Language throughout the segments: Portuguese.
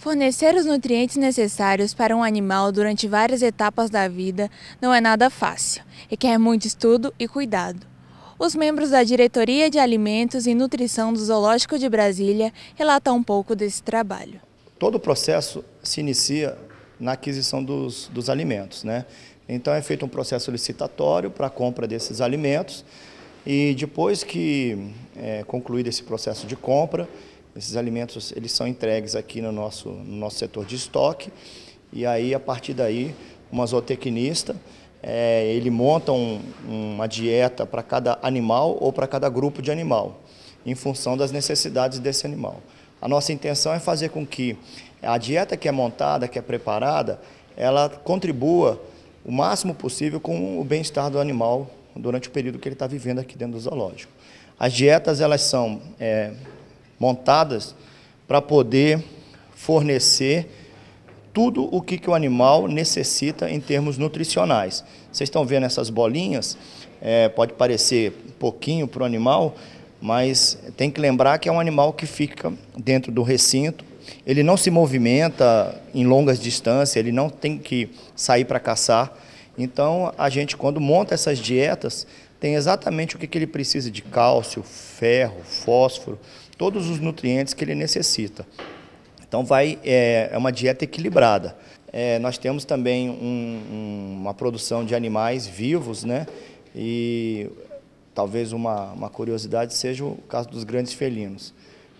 Fornecer os nutrientes necessários para um animal durante várias etapas da vida não é nada fácil, requer muito estudo e cuidado. Os membros da Diretoria de Alimentos e Nutrição do Zoológico de Brasília relatam um pouco desse trabalho. Todo o processo se inicia na aquisição dos, dos alimentos, né? Então é feito um processo licitatório para a compra desses alimentos e depois que é concluído esse processo de compra, esses alimentos eles são entregues aqui no nosso, no nosso setor de estoque e aí a partir daí uma zootecnista é, ele monta um, uma dieta para cada animal ou para cada grupo de animal em função das necessidades desse animal. A nossa intenção é fazer com que a dieta que é montada, que é preparada, ela contribua o máximo possível com o bem-estar do animal durante o período que ele está vivendo aqui dentro do zoológico. As dietas elas são é, montadas para poder fornecer tudo o que, que o animal necessita em termos nutricionais. Vocês estão vendo essas bolinhas? É, pode parecer pouquinho para o animal, mas tem que lembrar que é um animal que fica dentro do recinto, ele não se movimenta em longas distâncias, ele não tem que sair para caçar. Então, a gente, quando monta essas dietas, tem exatamente o que, que ele precisa de cálcio, ferro, fósforo, todos os nutrientes que ele necessita. Então vai é, é uma dieta equilibrada. É, nós temos também um, um, uma produção de animais vivos, né? E talvez uma, uma curiosidade seja o caso dos grandes felinos.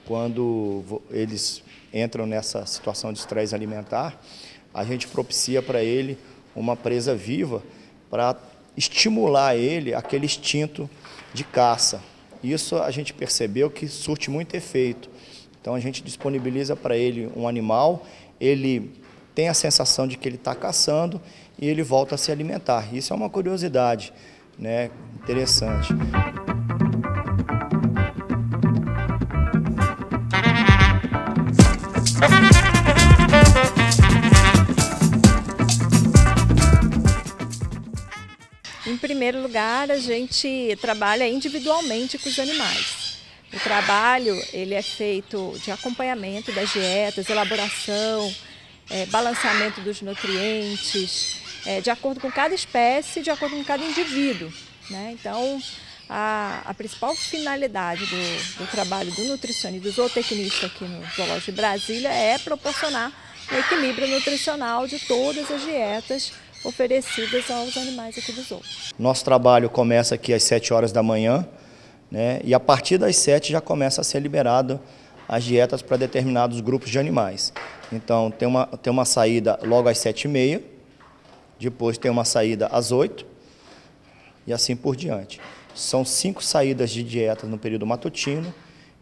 Quando eles entram nessa situação de estresse alimentar, a gente propicia para ele uma presa viva para estimular ele aquele instinto de caça. Isso a gente percebeu que surte muito efeito. Então a gente disponibiliza para ele um animal, ele tem a sensação de que ele está caçando e ele volta a se alimentar. Isso é uma curiosidade né? interessante. primeiro lugar, a gente trabalha individualmente com os animais. O trabalho ele é feito de acompanhamento das dietas, elaboração, é, balanceamento dos nutrientes, é, de acordo com cada espécie, de acordo com cada indivíduo. Né? Então, a, a, principal finalidade do, do, trabalho do nutricionista e do zootecnista aqui no Zoológico de Brasília é proporcionar o equilíbrio nutricional de todas as dietas oferecidas aos animais aqui do zoo. Nosso trabalho começa aqui às 7 horas da manhã né, e a partir das 7 já começa a ser liberado as dietas para determinados grupos de animais. Então tem uma, tem uma saída logo às 7h30, depois tem uma saída às 8 e assim por diante. São cinco saídas de dieta no período matutino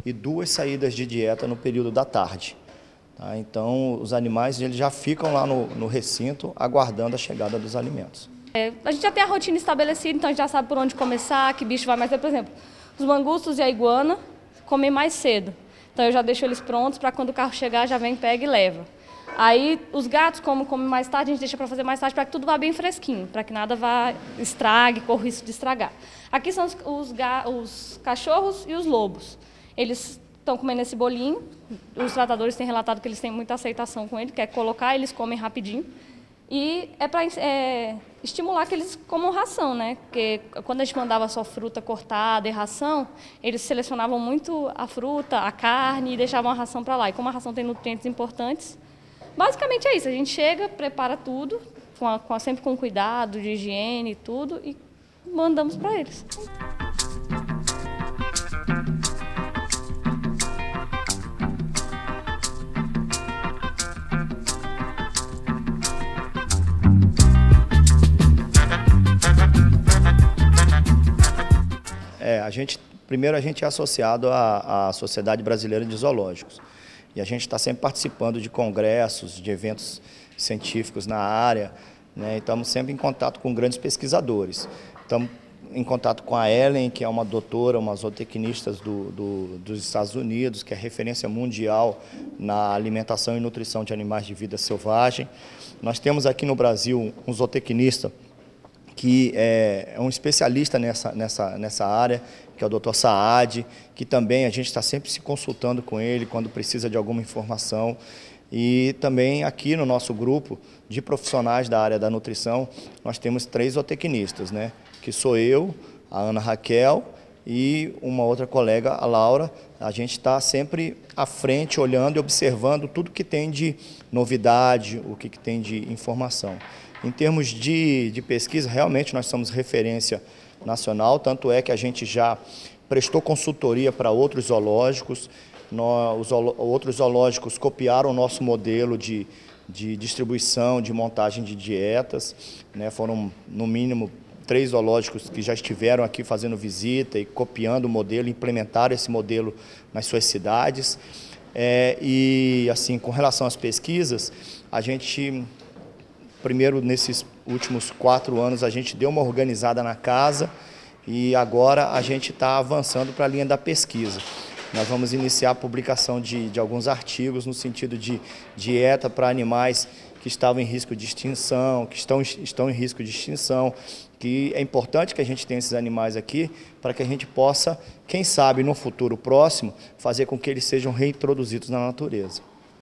e duas saídas de dieta no período da tarde. Tá? Então, os animais eles já ficam lá no, no recinto aguardando a chegada dos alimentos. É, a gente já tem a rotina estabelecida, então a gente já sabe por onde começar, que bicho vai mais. Por exemplo, os mangustos e a iguana comem mais cedo. Então eu já deixo eles prontos para quando o carro chegar, já vem, pega e leva. Aí os gatos, como comem mais tarde, a gente deixa para fazer mais tarde para que tudo vá bem fresquinho, para que nada vá estrague, corra risco de estragar. Aqui são os, os, os cachorros e os lobos. Eles estão comendo esse bolinho. Os tratadores têm relatado que eles têm muita aceitação com ele, quer é colocar, eles comem rapidinho. E é para é, estimular que eles comam ração, né? Porque quando a gente mandava só fruta cortada e ração, eles selecionavam muito a fruta, a carne e deixavam a ração para lá. E como a ração tem nutrientes importantes, basicamente é isso. A gente chega, prepara tudo, com a, com a, sempre com cuidado, de higiene e tudo, e mandamos para eles. a gente, primeiro a gente é associado à, à Sociedade Brasileira de Zoológicos. E a gente está sempre participando de congressos, de eventos científicos na área, né? estamos sempre em contato com grandes pesquisadores. Estamos em contato com a Ellen, que é uma doutora, uma zootecnista do, do, dos Estados Unidos, que é referência mundial na alimentação e nutrição de animais de vida selvagem. Nós temos aqui no Brasil um zootecnista que é, é, um especialista nessa, nessa, nessa área, que é o doutor Saad, que também a gente está sempre se consultando com ele quando precisa de alguma informação. E também aqui no nosso grupo de profissionais da área da nutrição, nós temos três zootecnistas, né? que sou eu, a Ana Raquel e uma outra colega, a Laura. A gente está sempre à frente, olhando e observando tudo que tem de novidade, o que, que tem de informação. Em termos de, de pesquisa, realmente nós somos referência nacional, tanto é que a gente já prestou consultoria para outros zoológicos, nós, os outros zoológicos copiaram o nosso modelo de, de distribuição, de montagem de dietas, né? foram no mínimo três zoológicos que já estiveram aqui fazendo visita e copiando o modelo, implementaram esse modelo nas suas cidades. É, e assim, com relação às pesquisas, a gente Primeiro, nesses últimos quatro anos, a gente deu uma organizada na casa e agora a gente está avançando para a linha da pesquisa. Nós vamos iniciar a publicação de, de alguns artigos no sentido de dieta para animais que estavam em risco de extinção, que estão, estão em risco de extinção, que é importante que a gente tenha esses animais aqui para que a gente possa, quem sabe, no futuro próximo, fazer com que eles sejam reintroduzidos na natureza.